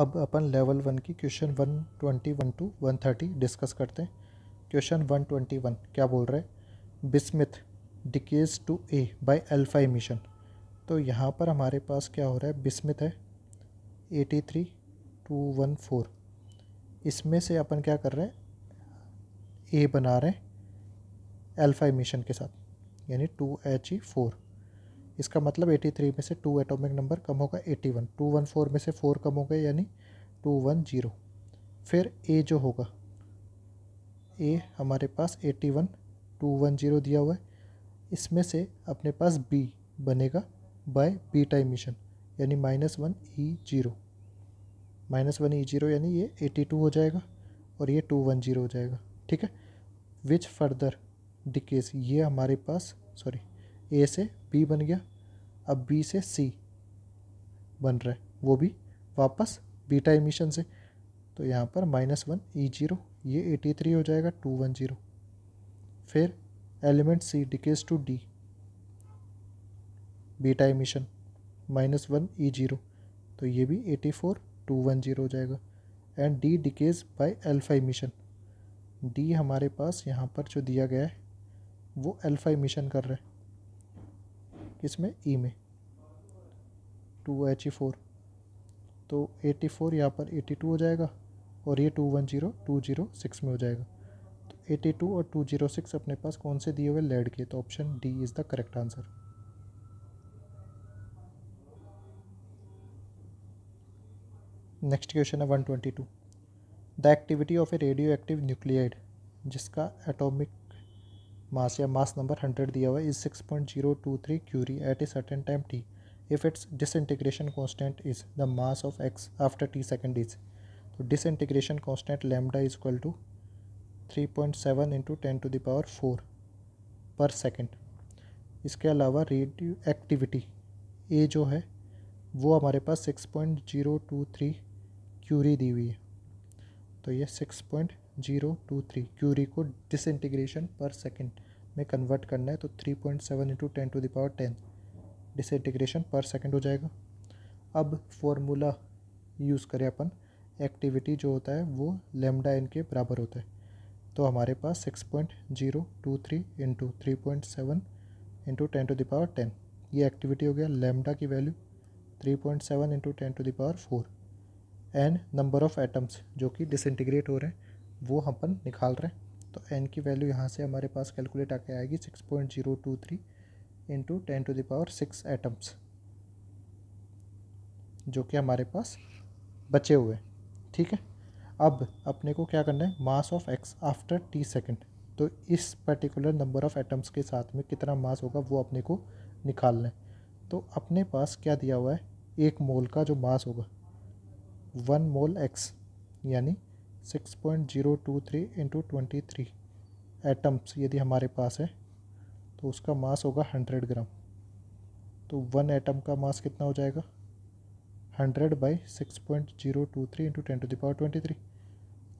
अब अपन level one की question one twenty one two one thirty discuss करते हैं क्वेश्चन वन ट्वेंटी वन क्या बोल रहे हैं bismuth decays to A by alpha emission तो यहाँ पर हमारे पास क्या हो रहा है बिस्मिथ है eighty three two one four इसमें से अपन क्या कर रहे हैं ए बना रहे हैं अल्फ़ा इमिशन के साथ यानी टू एच ई फोर इसका मतलब 83 में से टू एटॉमिक नंबर कम होगा 81 214 में से फोर कम यानी टू यानी 210 फिर ए जो होगा ए हमारे पास 81 210 दिया हुआ है इसमें से अपने पास बी बनेगा बाय बी टाइमिशन यानी minus one E zero minus one E zero यानी ये 82 हो जाएगा और ये 210 हो जाएगा ठीक है विच फर्दर डिकेस ये हमारे पास सॉरी ए से बी बन गया अब बी से सी बन रहा है वो भी वापस बीटा इमिशन से तो यहाँ पर माइनस वन ई जीरो ये एटी थ्री हो जाएगा टू वन जीरो फिर element C decays to D beta emission minus one E zero तो ये भी eighty four two one zero हो जाएगा and D decays by alpha emission D हमारे पास यहाँ पर जो दिया गया है वो एल्फा इमिशन कर रहा है E में ई में टू एच ई फोर तो एटी फोर यहाँ पर एटी टू हो जाएगा और ये two one zero two zero six में हो जाएगा तो एटी टू और टू जीरो सिक्स अपने पास कौन से दिए हुए लेड के तो option D is the correct answer next question है one twenty two the activity of a radioactive nuclide जिसका एटॉमिक मास या मास नंबर हंड्रेड दिया हुआ है is six point zero two three curie at a certain time T if its disintegration constant is the mass of X after T second is तो disintegration constant lambda is equal to three point seven into ten to the power four पर second इसके अलावा radioactivity A जो है वो हमारे पास six point zero two three curie दी हुई है तो ये six point zero two three curie को इंटीग्रेशन पर सेकेंड में कन्वर्ट करना है तो three point seven into ten to the power ten disintegration पर सेकेंड हो जाएगा अब फॉर्मूला यूज़ करें अपन एक्टिविटी जो होता है वो लेमडा एन के बराबर होता है तो हमारे पास six point zero two three into three point seven into ten to the power ten ये एक्टिविटी हो गया लेमडा की value three point seven into ten to the power four and number of atoms जो कि डिसइंटीग्रेट हो रहे हैं वो हम अपन निकाल रहे हैं तो एन की वैल्यू यहाँ से हमारे पास कैलकुलेट आके आएगी six point zero two three into ten to the power six atoms जो कि हमारे पास बचे हुए ठीक है अब अपने को क्या करना है mass of X after T second तो इस पर्टिकुलर नंबर ऑफ एटम्स के साथ में कितना मास होगा वो अपने को निकालना है तो अपने पास क्या दिया हुआ है एक मोल का जो मास होगा वन मोल एक्स यानी six point zero two three into twenty three atoms यदि हमारे पास है तो उसका मास होगा हंड्रेड ग्राम तो वन एटम का मास कितना हो जाएगा hundred by six point zero two three into ten to the power twenty three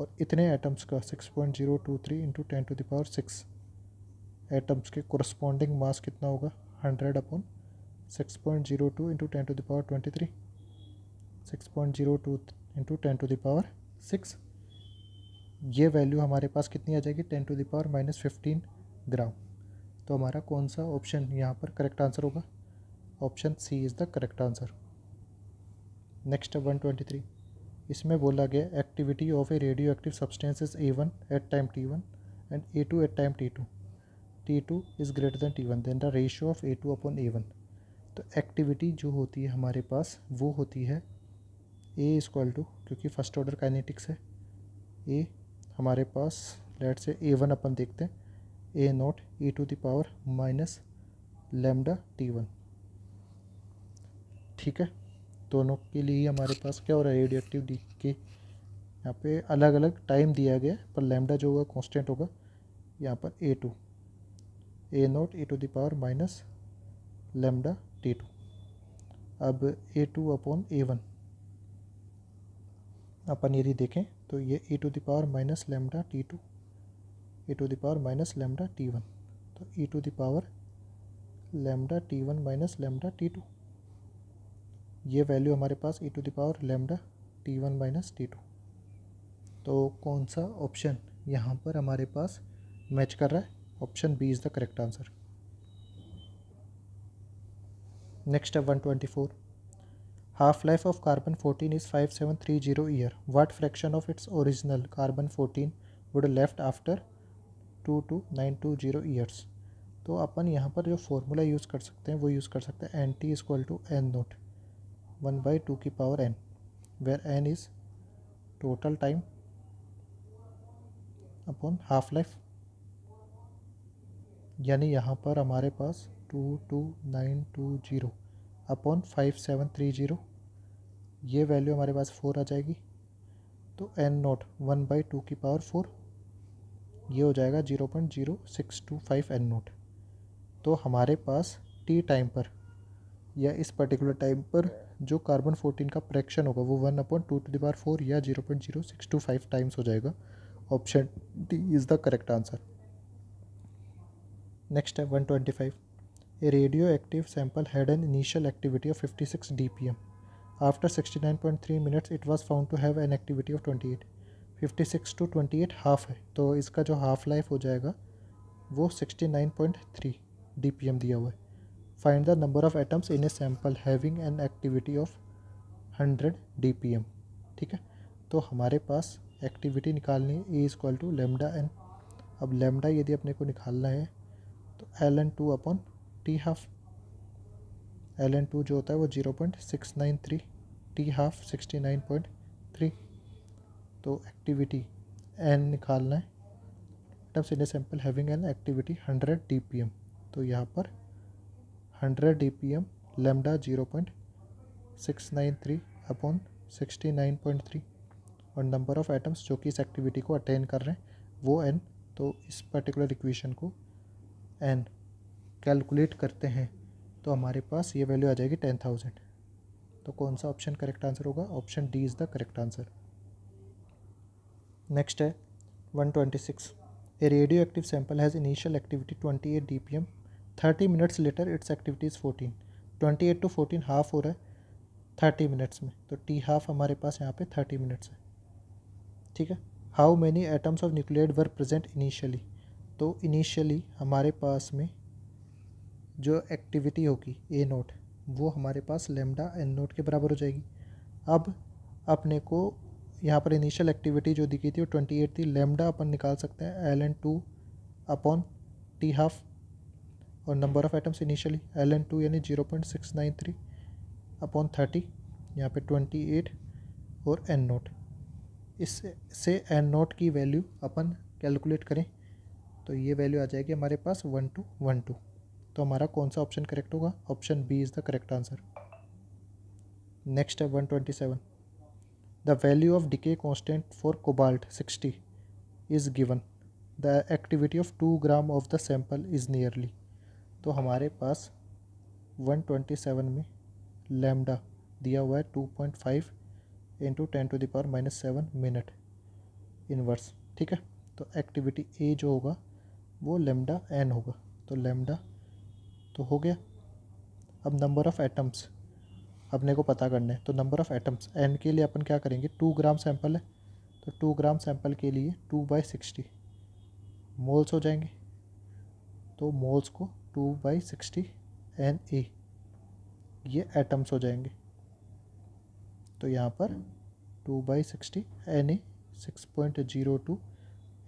और इतने एटम्स का six point zero two three into ten to the power six atoms के कोरस्पॉन्डिंग मास कितना होगा hundred upon six point zero two into ten to the power twenty three six point zero two into ten to the power six ये value हमारे पास कितनी आ जाएगी ten to the power minus fifteen gram तो हमारा कौन सा ऑप्शन यहाँ पर करेक्ट आंसर होगा option C is the correct answer next one twenty three इसमें बोला गया activity of a radioactive substance is A one at time T one and A two at time T two T two is greater than T one than the ratio of A two upon A one तो activity जो होती है हमारे पास वो होती है A is equal to क्योंकि फर्स्ट ऑर्डर काइनेटिक्स है ए हमारे पास लेट से ए वन अपन देखते हैं A naught E to the power minus lambda T one ठीक है दोनों के लिए हमारे पास क्या हो रहा है रेडियोटिव डी के यहाँ पे अलग अलग टाइम दिया गया है पर लेमडा जो होगा कॉन्स्टेंट होगा यहाँ पर A two A naught A to the power minus lambda T two अब A two upon A one अपन यदि देखें तो ये E to the power minus lambda T two E to the power minus lambda T one तो E to the power lambda T one minus lambda T two ये value हमारे पास E to the power lambda T one minus T two तो कौन सा option यहाँ पर हमारे पास मैच कर रहा है option B is the correct answer next है one twenty four half life of carbon fourteen is five seven three zero year what fraction of its original carbon fourteen would left after two two nine two zero years तो अपन यहाँ पर जो formula use कर सकते हैं वो use कर सकते हैं N T is equal to N naught one by two की power N where N is total time upon half life यानी यहाँ पर हमारे पास two two nine two zero upon five seven three zero ये वैल्यू हमारे पास four आ जाएगी तो N naught one by two की पावर फोर ये हो जाएगा zero point zero six two five N naught तो हमारे पास टी टाइम पर या इस पर्टिकुलर टाइम पर जो कार्बन फोर्टीन का प्रेक्शन होगा वो one upon two to the power four या zero point zero six two five times हो जाएगा option D is the correct answer next है one twenty five a radioactive sample had an initial activity of fifty six D P M After 69.3 minutes it was found to have an activity of 28. 56 to 28 half है तो इसका जो half life हो जाएगा वो 69.3 dpm दिया हुआ है find the number of atoms in a sample having an activity of 100 M ठीक है तो हमारे पास एक्टिविटी निकालनी A is equal to lambda N अब लेमडा यदि अपने को निकालना है तो L N two upon T half L N two जो होता है वो zero point six nine three T half sixty nine point three तो एक्टिविटी एन निकालना है terms in a sample having an activity hundred D P M तो यहाँ पर hundred D P M lambda zero point six nine three upon sixty nine point three और number of atoms जो कि इस activity को अटेन कर रहे हैं वो एन तो इस पर्टिकुलर इक्वेशन को एन कैलकुलेट करते हैं तो हमारे पास ये वैल्यू आ जाएगी टेन थाउजेंड तो कौन सा ऑप्शन करेक्ट आंसर होगा option D is the correct answer next है one twenty six a radioactive sample has initial activity twenty eight D P M thirty minutes later its activities fourteen twenty eight to fourteen half हो रहा है thirty minutes में तो T half हमारे पास यहाँ पे थर्टी मिनट्स है ठीक है how many atoms of nuclear were present initially तो इनिशियली हमारे पास में जो एक्टिविटी होगी ए नोट वो हमारे पास लेमडा एन नोट के बराबर हो जाएगी अब अपने को यहाँ पर इनिशियल एक्टिविटी जो दिखी थी वो ट्वेंटी एट थी लेमडा अपन निकाल सकते हैं L N two upon T half और number of items initially L N two यानी zero point six nine three upon thirty यहाँ पे ट्वेंटी एट और एन नोट इससे एन नोट की वैल्यू अपन कैलकुलेट करें तो ये वैल्यू आ जाएगी हमारे पास वन टू वन टू तो हमारा कौन सा ऑप्शन करेक्ट होगा option B is the correct answer next है one twenty seven the value of decay constant for cobalt sixty is given the activity of two gram of the sample is nearly तो हमारे पास one twenty seven में lambda दिया हुआ है two point five into ten to the power minus seven minute inverse ठीक है तो एक्टिविटी ए जो होगा वो लेमडा एन होगा तो लेमडा तो हो गया अब नंबर ऑफ़ एटम्स अपने को पता करने तो नंबर ऑफ़ एटम्स एन के लिए अपन क्या करेंगे टू ग्राम सैंपल है तो टू ग्राम सैंपल के लिए टू बाई सिक्सटी मोल्स हो जाएंगे तो मोल्स को two by sixty N A ये एटम्स हो जाएंगे तो यहाँ पर two by sixty N A six point zero two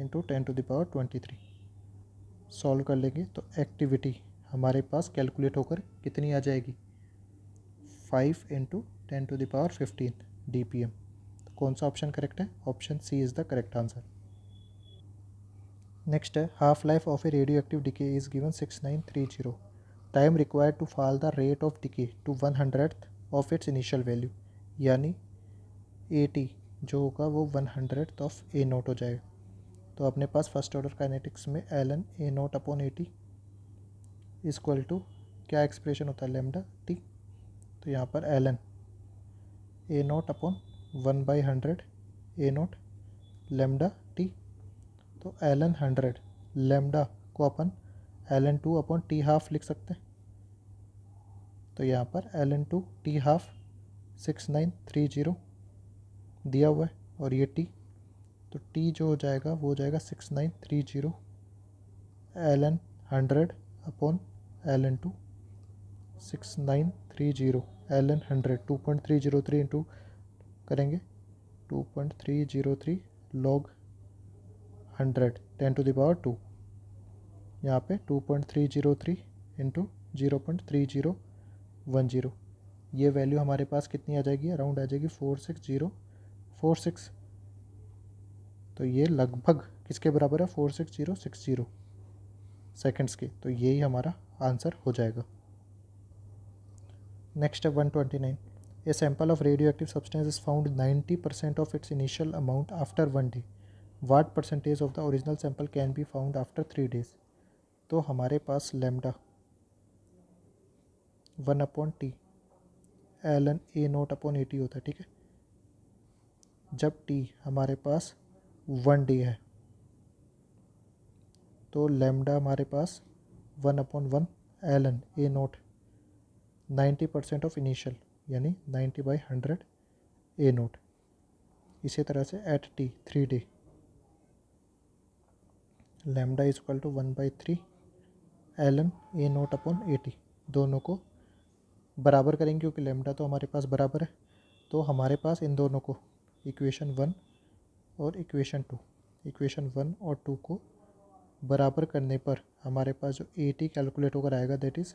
into ten to the power twenty three solve कर लेंगे तो एक्टिविटी हमारे पास कैलकुलेट होकर कितनी आ जाएगी five into ten to the power fifteen D P M तो कौन सा ऑप्शन करेक्ट है option C is the correct answer next है half life of a radioactive decay is given six nine three zero time required to fall the rate of decay to one hundred of its initial value यानी A T जो होगा वो one hundred of A naught हो जाएगा तो अपने पास first order kinetics में L N A naught upon A T equal to क्या एक्सप्रेशन होता है लेमडा टी तो यहाँ पर L N A naught upon one by hundred A naught lambda T तो एल एन हंड्रेड लेमडा को अपन L N two upon T half लिख सकते हैं तो यहाँ पर L N two T half six nine three zero दिया हुआ है और ये टी तो टी जो हो जाएगा वो हो जाएगा six nine three zero L N hundred upon L N two six nine three zero L N hundred two point three zero three into करेंगे two point three zero three log hundred ten to the power two यहाँ पे two point three zero three into zero point three zero one zero ये value हमारे पास कितनी आ जाएगी around आ जाएगी four six zero four six तो ये लगभग किसके बराबर है four six zero six zero seconds के तो यही हमारा आंसर हो जाएगा नेक्स्ट है nine a sample of radioactive substance is found ninety percent of its initial amount after one day what percentage of the original sample can be found after three days तो हमारे पास lambda one upon T L N A naught upon A T होता है ठीक है जब T हमारे पास वन डे है तो लेमडा हमारे पास one upon one L N A naught ninety percent of initial यानी ninety by hundred A naught इसी तरह से at T three D lambda is equal to one by three L N A naught upon A T दोनों को बराबर करेंगे क्योंकि lambda तो हमारे पास बराबर है तो हमारे पास इन दोनों को इक्वेशन वन और इक्वेशन टू इक्वेशन वन और टू को बराबर करने पर हमारे पास जो ए टी कैलकुलेट होकर आएगा that is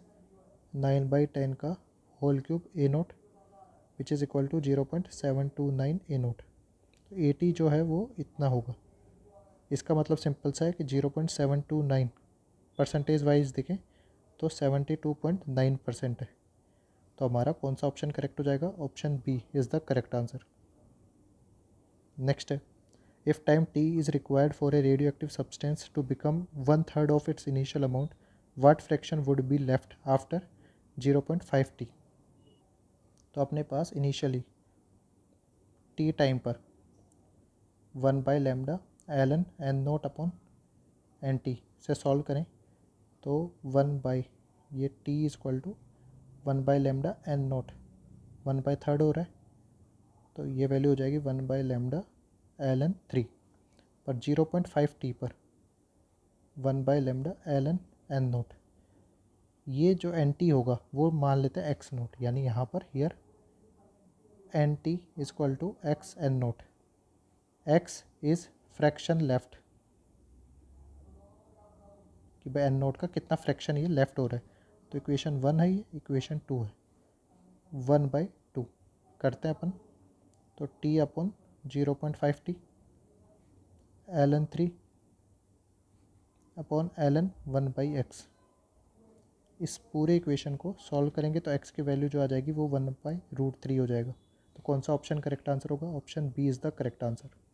nine by ten का whole cube A naught which is equal to zero point seven two nine A naught तो ए टी जो है वो इतना होगा इसका मतलब सिंपल सा है कि zero point seven two nine percentage wise देखें तो seventy two point nine percent है तो हमारा कौन सा ऑप्शन करेक्ट हो जाएगा option B is the correct answer next है If time t is required for a radioactive substance to become one third of its initial amount, what fraction would be left after 0.5 t? तो अपने पास initially T time पर one by lambda L N N naught upon N T से solve करें तो one by ये T is equal to one by lambda N naught one by third हो रहा है तो ये वैल्यू हो जाएगी one by lambda L N three पर जीरो पॉइंट फाइव टी पर one by lambda L N N naught ये जो एन टी होगा वो मान लेते हैं एक्स नोट यानी यहाँ पर here N T is equal to X N naught X is fraction left कि भाई एन नोट का कितना फ्रैक्शन ये लेफ्ट हो रहा है तो इक्वेशन वन है ये इक्वेशन टू है वन बाई टू करते हैं अपन तो टी अपन zero point five T L N three upon L N one by X इस पूरे इक्वेशन को सॉल्व करेंगे तो एक्स की वैल्यू जो आ जाएगी वो वन बाई रूट थ्री हो जाएगा तो कौन सा ऑप्शन करेक्ट आंसर होगा option B is the correct answer